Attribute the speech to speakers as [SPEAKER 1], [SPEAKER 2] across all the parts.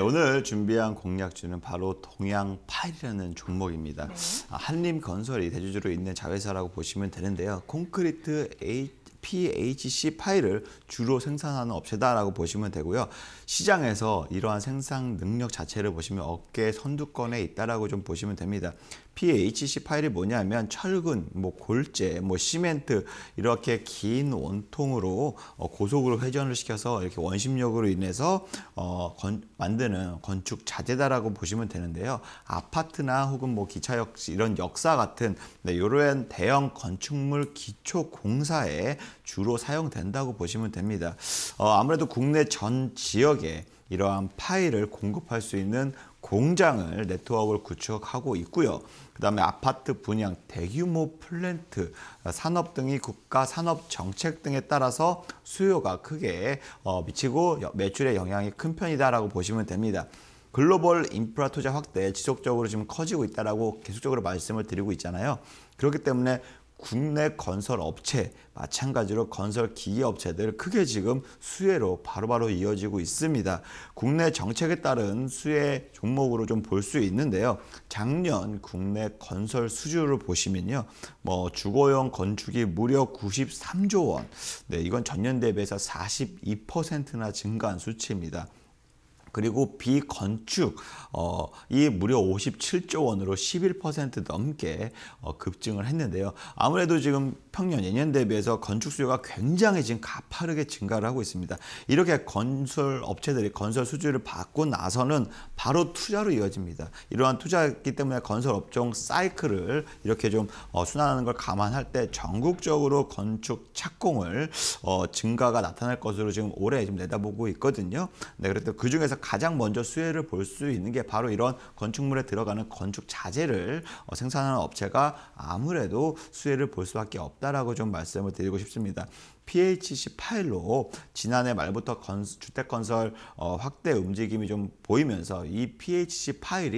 [SPEAKER 1] 네, 오늘 준비한 공략주는 바로 동양팔이라는 종목입니다. 네. 아, 한림건설이 대주주로 있는 자회사라고 보시면 되는데요. 콘크리트 H PHC 파일을 주로 생산하는 업체다라고 보시면 되고요. 시장에서 이러한 생산 능력 자체를 보시면 업계 선두권에 있다라고 좀 보시면 됩니다. PHC 파일이 뭐냐면 철근, 뭐 골재, 뭐 시멘트 이렇게 긴 원통으로 어, 고속으로 회전을 시켜서 이렇게 원심력으로 인해서 어, 건, 만드는 건축 자재다라고 보시면 되는데요. 아파트나 혹은 뭐 기차역 이런 역사 같은 네, 이런 대형 건축물 기초 공사에 주로 사용된다고 보시면 됩니다. 어, 아무래도 국내 전 지역에 이러한 파일을 공급할 수 있는 공장을 네트워크를 구축하고 있고요. 그다음에 아파트 분양, 대규모 플랜트, 산업 등이 국가 산업 정책 등에 따라서 수요가 크게 어, 미치고 매출에 영향이 큰 편이다라고 보시면 됩니다. 글로벌 인프라 투자 확대 지속적으로 지금 커지고 있다라고 계속적으로 말씀을 드리고 있잖아요. 그렇기 때문에 국내 건설 업체 마찬가지로 건설 기계 업체들 크게 지금 수혜로 바로바로 이어지고 있습니다. 국내 정책에 따른 수혜 종목으로 좀 볼 수 있는데요. 작년 국내 건설 수주를 보시면요. 뭐 주거용 건축이 무려 93조 원. 네, 이건 전년 대비해서 42%나 증가한 수치입니다. 그리고 비건축 어, 이 무려 57조 원으로 11% 넘게 어, 급증을 했는데요. 아무래도 지금 평년 예년 대비해서 건축 수요가 굉장히 지금 가파르게 증가를 하고 있습니다. 이렇게 건설 업체들이 건설 수주를 받고 나서는 바로 투자로 이어집니다. 이러한 투자기 때문에 건설 업종 사이클을 이렇게 좀 어, 순환하는 걸 감안할 때 전국적으로 건축 착공을 증가가 나타날 것으로 지금 올해 좀 내다보고 있거든요. 네, 그래서 그 중에서 가장 먼저 수혜를 볼 수 있는 게 바로 이런 건축물에 들어가는 건축 자재를 어, 생산하는 업체가 아무래도 수혜를 볼 수밖에 없다라고 좀 말씀을 드리고 싶습니다. PHC 파로 지난해 말부터 주택건설 어, 확대 움직임이 좀 보이면서 이 PHC 파이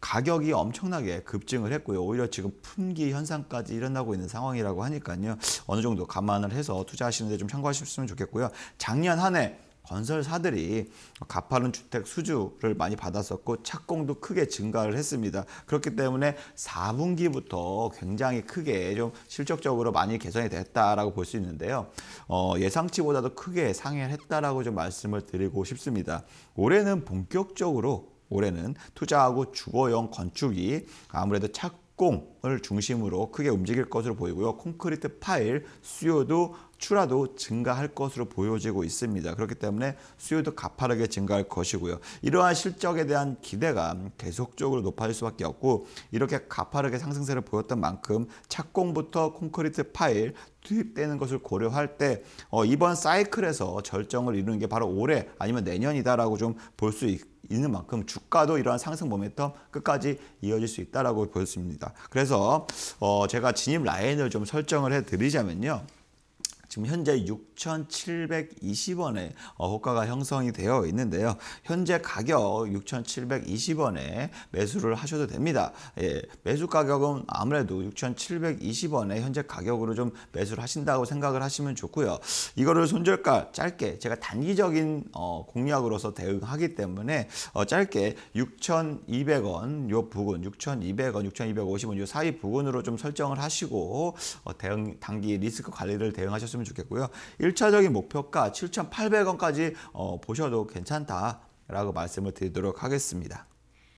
[SPEAKER 1] 가격이 엄청나게 급증을 했고요. 오히려 지금 품귀 현상까지 일어나고 있는 상황이라고 하니까요. 어느 정도 감안을 해서 투자하시는데 좀 참고하셨으면 좋겠고요. 작년 한해 건설사들이 가파른 주택 수주를 많이 받았었고 착공도 크게 증가를 했습니다. 그렇기 때문에 4분기부터 굉장히 크게 좀 실적적으로 많이 개선이 됐다라고 볼 수 있는데요. 어, 예상치보다도 크게 상를했다라고좀 말씀을 드리고 싶습니다. 올해는 본격적으로 올해는 투자하고 주거용 건축이 아무래도 착 공을 중심으로 크게 움직일 것으로 보이고요. 콘크리트 파일 수요도 출하도 증가할 것으로 보여지고 있습니다. 그렇기 때문에 수요도 가파르게 증가할 것이고요. 이러한 실적에 대한 기대가 계속적으로 높아질 수밖에 없고 이렇게 가파르게 상승세를 보였던 만큼 착공부터 콘크리트 파일 투입되는 것을 고려할 때 어, 이번 사이클에서 절정을 이루는 게 바로 올해 아니면 내년이다라고 좀 볼 수 있고 있는 만큼 주가도 이러한 상승 모멘텀 끝까지 이어질 수 있다라고 보였습니다. 그래서 어 제가 진입 라인을 좀 설정을 해 드리자면요. 지금 현재 6,720원에 어, 호가가 형성이 되어 있는데요. 현재 가격 6,720원에 매수를 하셔도 됩니다. 예, 매수 가격은 아무래도 6,720원에 현재 가격으로 좀 매수를 하신다고 생각을 하시면 좋고요. 이거를 손절가 짧게 제가 단기적인 어, 공략으로서 대응하기 때문에 어, 짧게 6,200원 요 부근 6,200원, 6,250원 요 사이 부근으로 좀 설정을 하시고 어, 대응 단기 리스크 관리를 대응하셨으면 보셨으면 좋겠고요. 1차적인 목표가 7,800원까지 어, 보셔도 괜찮다라고 말씀을 드리도록 하겠습니다.